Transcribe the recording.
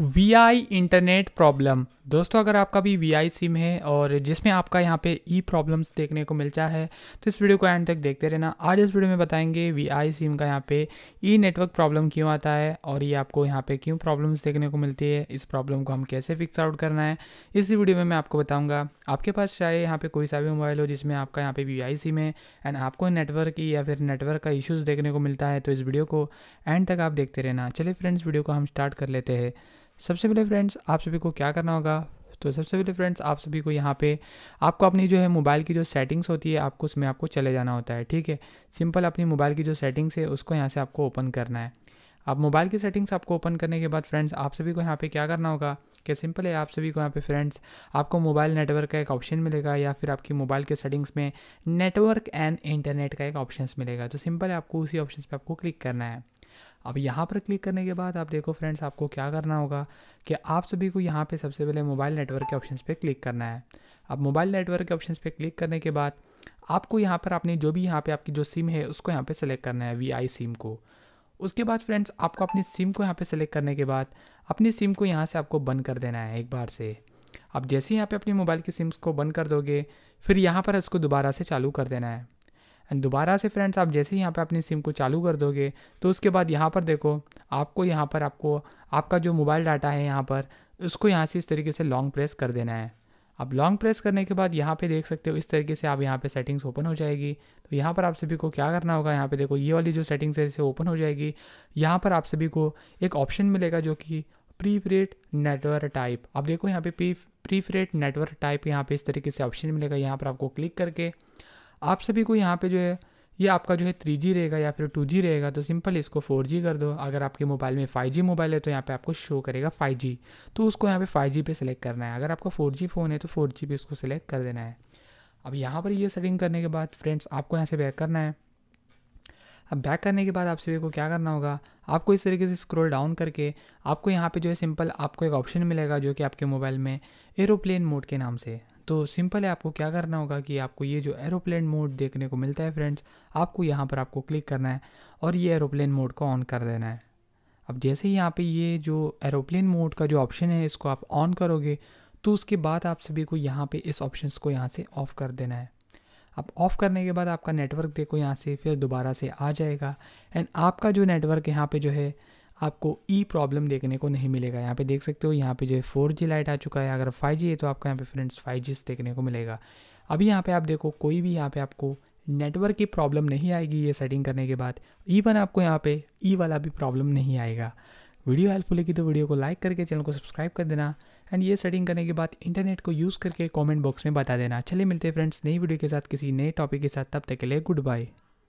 we I internet problem दोस्तों अगर आपका भी वी आई सिम है और जिसमें आपका यहाँ पे ई e प्रॉब्लम्स देखने को मिलता है तो इस वीडियो को एंड तक देखते रहना आज इस वीडियो में बताएंगे वी आई सिम का यहाँ पे ई नेटवर्क प्रॉब्लम क्यों आता है और ये आपको यहाँ पे क्यों प्रॉब्लम्स देखने को मिलती है इस प्रॉब्लम को हम कैसे फिक्स आउट करना है इसी वीडियो में मैं आपको बताऊँगा आपके पास चाहे यहाँ पे कोई सा भी मोबाइल हो जिसमें आपका यहाँ पे वी आई सिम है एंड आपको नेटवर्क e या फिर नेटवर्क का इशूज़ देखने को मिलता है तो इस वीडियो को एंड तक आप देखते रहना चलिए फ्रेंड्स वीडियो को हम स्टार्ट कर लेते हैं सबसे पहले फ्रेंड्स आप सभी को क्या करना होगा तो सबसे पहले फ्रेंड्स आप सभी को यहाँ पे आपको अपनी जो है मोबाइल की जो सेटिंग्स होती है आपको उसमें आपको चले जाना होता है ठीक है सिंपल अपनी मोबाइल की जो सेटिंग्स है उसको यहाँ से आपको ओपन करना है अब मोबाइल की सेटिंग्स आपको ओपन करने के बाद फ्रेंड्स आप सभी को यहाँ पे क्या करना होगा कि सिंपल है आप सभी को यहाँ पे फ्रेंड्स आपको मोबाइल नेटवर्क का एक ऑप्शन मिलेगा या फिर आपकी मोबाइल के सेटिंग्स में नेटवर्क एंड इंटरनेट का एक ऑप्शन मिलेगा तो सिंपल है आपको उसी ऑप्शन पर आपको क्लिक करना है अब यहाँ पर क्लिक करने के बाद आप देखो फ्रेंड्स आपको क्या करना होगा कि आप सभी को यहाँ पे सबसे पहले मोबाइल नेटवर्क के ऑप्शन पे क्लिक करना है अब मोबाइल नेटवर्क के ऑप्शन पे क्लिक करने के बाद आपको यहाँ पर आपने जो भी यहाँ पे आपकी जो सिम है उसको यहाँ पे सेलेक्ट करना है वी सिम को उसके बाद फ्रेंड्स आपको अपनी सिम को यहाँ पे सेलेक्ट करने के बाद अपनी सिम को यहाँ से आपको बंद कर देना है एक बार से अब जैसे यहाँ पे अपने मोबाइल की सिम्स को बंद कर दोगे फिर यहाँ पर इसको दोबारा से चालू कर देना है एंड दोबारा से फ्रेंड्स आप जैसे ही यहाँ पर अपनी सिम को चालू कर दोगे तो उसके बाद यहाँ पर देखो आपको यहाँ पर आपको आपका जो मोबाइल डाटा है यहाँ पर उसको यहाँ से इस तरीके से लॉन्ग प्रेस कर देना है अब लॉन्ग प्रेस करने के बाद यहाँ पे देख सकते हो इस तरीके से आप यहाँ पे सेटिंग्स ओपन हो जाएगी तो यहाँ पर आप सभी को क्या करना होगा यहाँ पे देखो ये वाली जो सेटिंग्स है इसे ओपन हो जाएगी यहाँ पर आप सभी को एक ऑप्शन मिलेगा जो कि प्रीफ्रेट नेटवर्क टाइप अब देखो यहाँ पे प्री प्रीफ्रेड नेटवर्क टाइप यहाँ पे इस तरीके से ऑप्शन मिलेगा यहाँ पर आपको क्लिक करके आप सभी को यहाँ पे जो है ये आपका जो है थ्री जी रहेगा या फिर टू जी रहेगा तो सिंपल इसको फोर जी कर दो अगर आपके मोबाइल में फाइव जी मोबाइल है तो यहाँ पे आपको शो करेगा फाइव जी तो उसको यहाँ पे फाइव जी पे सेलेक्ट करना है अगर आपका फोर जी फ़ोन है तो फोर जी पे इसको सेलेक्ट कर देना है अब यहाँ पर ये सेटिंग करने के बाद फ्रेंड्स आपको यहाँ से बैक करना है अब बैक करने के बाद आप सभी को क्या करना होगा आपको इस तरीके से स्क्रॉल डाउन करके आपको यहाँ पे जो है सिंपल आपको एक ऑप्शन मिलेगा जो कि आपके मोबाइल में एरोप्लेन मोड के नाम से तो सिंपल है आपको क्या करना होगा कि आपको ये जो एरोप्लेन मोड देखने को मिलता है फ्रेंड्स आपको यहाँ पर आपको क्लिक करना है और ये एरोप्लेन मोड को ऑन कर देना है अब जैसे ही यहाँ पे ये जो एरोप्लेन मोड का जो ऑप्शन है इसको आप ऑन करोगे तो उसके बाद आप सभी को यहाँ पे इस ऑप्शन को यहाँ से ऑफ़ कर देना है अब ऑफ़ करने के बाद आपका नेटवर्क देखो यहाँ से फिर दोबारा से आ जाएगा एंड आपका जो नेटवर्क यहाँ पर जो है आपको ई प्रॉब्लम देखने को नहीं मिलेगा यहाँ पे देख सकते हो यहाँ पे जो है फोर जी लाइट आ चुका है अगर फाइव जी है तो आपको यहाँ पे फ्रेंड्स फाइव जी देखने को मिलेगा अभी यहाँ पे आप देखो कोई भी यहाँ पे आपको नेटवर्क की प्रॉब्लम नहीं आएगी ये सेटिंग करने के बाद इवन आपको यहाँ पे ई वाला भी प्रॉब्लम नहीं आएगा वीडियो हेल्पफुल लगी तो वीडियो को लाइक करके चैनल को सब्सक्राइब कर देना एंड ये सेटिंग करने के बाद इंटरनेट को यूज़ करके कमेंट बॉक्स में बता देना चलिए मिलते हैं फ्रेंड्स नई वीडियो के साथ किसी नए टॉपिक के साथ तब तक के लिए गुड बाय